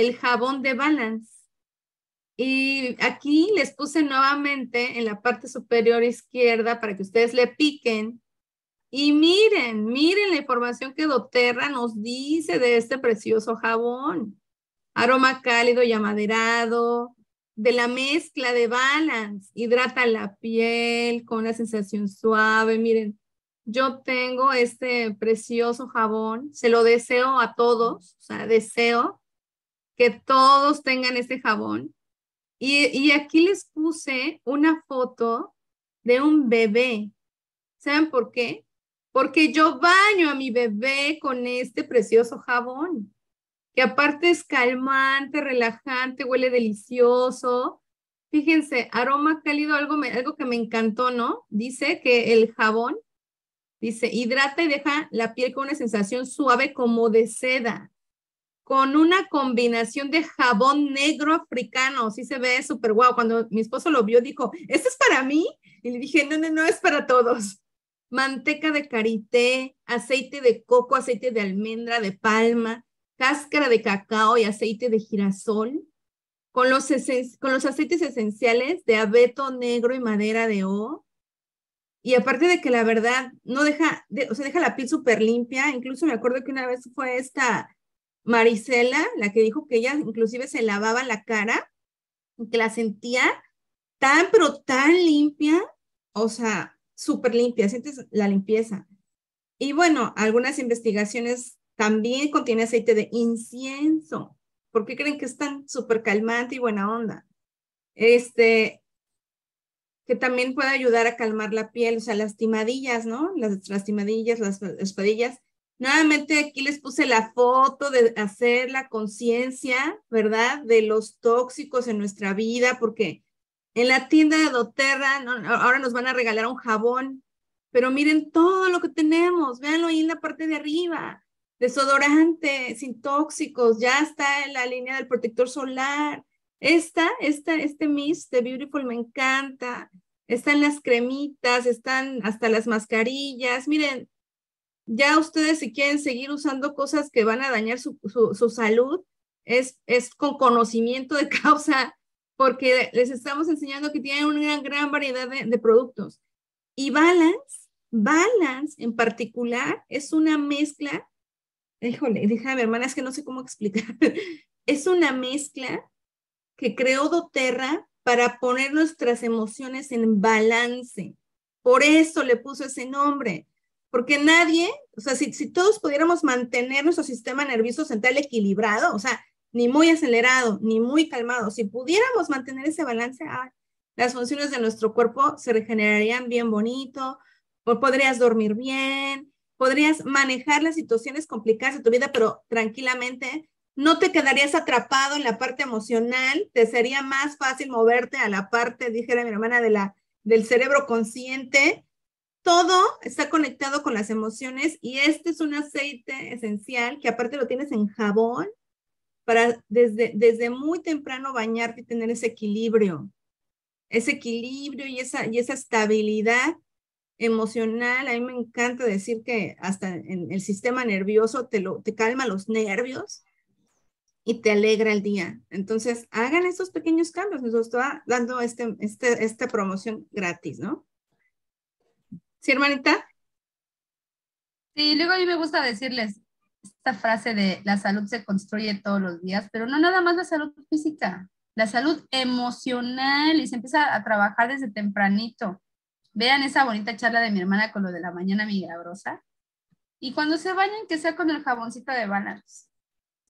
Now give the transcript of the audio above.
el jabón de Balance. Y aquí les puse nuevamente en la parte superior izquierda para que ustedes le piquen. Y miren, miren la información que doTERRA nos dice de este precioso jabón. Aroma cálido y amaderado, de la mezcla de Balance, hidrata la piel con una sensación suave. Miren, yo tengo este precioso jabón, se lo deseo a todos, o sea, deseo que todos tengan este jabón. Y, aquí les puse una foto de un bebé. ¿Saben por qué? Porque yo baño a mi bebé con este precioso jabón, que aparte es calmante, relajante, huele delicioso. Fíjense, aroma cálido, algo, algo que me encantó, ¿no? Dice que el jabón, dice, hidrata y deja la piel con una sensación suave como de seda con una combinación de jabón negro africano. Sí se ve súper guau. Cuando mi esposo lo vio, dijo, ¿esto es para mí? Y le dije, no, no, no, es para todos. Manteca de karité, aceite de coco, aceite de almendra, de palma, cáscara de cacao y aceite de girasol. Con los, con los aceites esenciales de abeto negro y madera de o. Y aparte de que la verdad no deja, o sea, deja la piel súper limpia. Incluso me acuerdo que una vez fue esta Marisela, la que dijo que ella inclusive se lavaba la cara, que la sentía tan, pero tan limpia, o sea, súper limpia, sientes la limpieza. Y bueno, algunas investigaciones también contiene aceite de incienso. ¿Por qué creen que es tan súper calmante y buena onda? Este, que también puede ayudar a calmar la piel, o sea, las timadillas, ¿no? Las lastimadillas, las espadillas, Nuevamente aquí les puse la foto de hacer la conciencia, ¿verdad? De los tóxicos en nuestra vida, porque en la tienda de Doterra ahora nos van a regalar un jabón, pero miren todo lo que tenemos, véanlo ahí en la parte de arriba. Desodorante, sin tóxicos, ya está en la línea del protector solar. Esta, esta, este mist de Beautiful me encanta. Están las cremitas, están hasta las mascarillas. Miren, ya ustedes si quieren seguir usando cosas que van a dañar su, su, salud, es, es con conocimiento de causa, porque les estamos enseñando que tienen una gran variedad de, productos. Y Balance, Balance en particular, es una mezcla, híjole, déjame hermana, es que no sé cómo explicar, es una mezcla que creó doTERRA para poner nuestras emociones en balance. Por eso le puso ese nombre, porque nadie, o sea, si, todos pudiéramos mantener nuestro sistema nervioso central equilibrado, o sea, ni muy acelerado, ni muy calmado, si pudiéramos mantener ese balance, las funciones de nuestro cuerpo se regenerarían bien bonito, podrías dormir bien, podrías manejar las situaciones complicadas de tu vida, pero tranquilamente, no te quedarías atrapado en la parte emocional, te sería más fácil moverte a la parte, dijera mi hermana, de la, del cerebro consciente, todo está conectado con las emociones y este es un aceite esencial que aparte lo tienes en jabón para desde, desde muy temprano bañarte y tener ese equilibrio, ese equilibrio y esa, y esa estabilidad emocional. A mí me encanta decir que hasta en el sistema nervioso te, lo, te calma los nervios y te alegra el día. Entonces, hagan esos pequeños cambios. Nos está dando este, este, esta promoción gratis, ¿no? ¿Sí, hermanita? Sí, luego a mí me gusta decirles esta frase de la salud se construye todos los días, pero no nada más la salud física, la salud emocional y se empieza a trabajar desde tempranito. Vean esa bonita charla de mi hermana con lo de la mañana milagrosa. Y cuando se bañen, que sea con el jaboncito de bananas.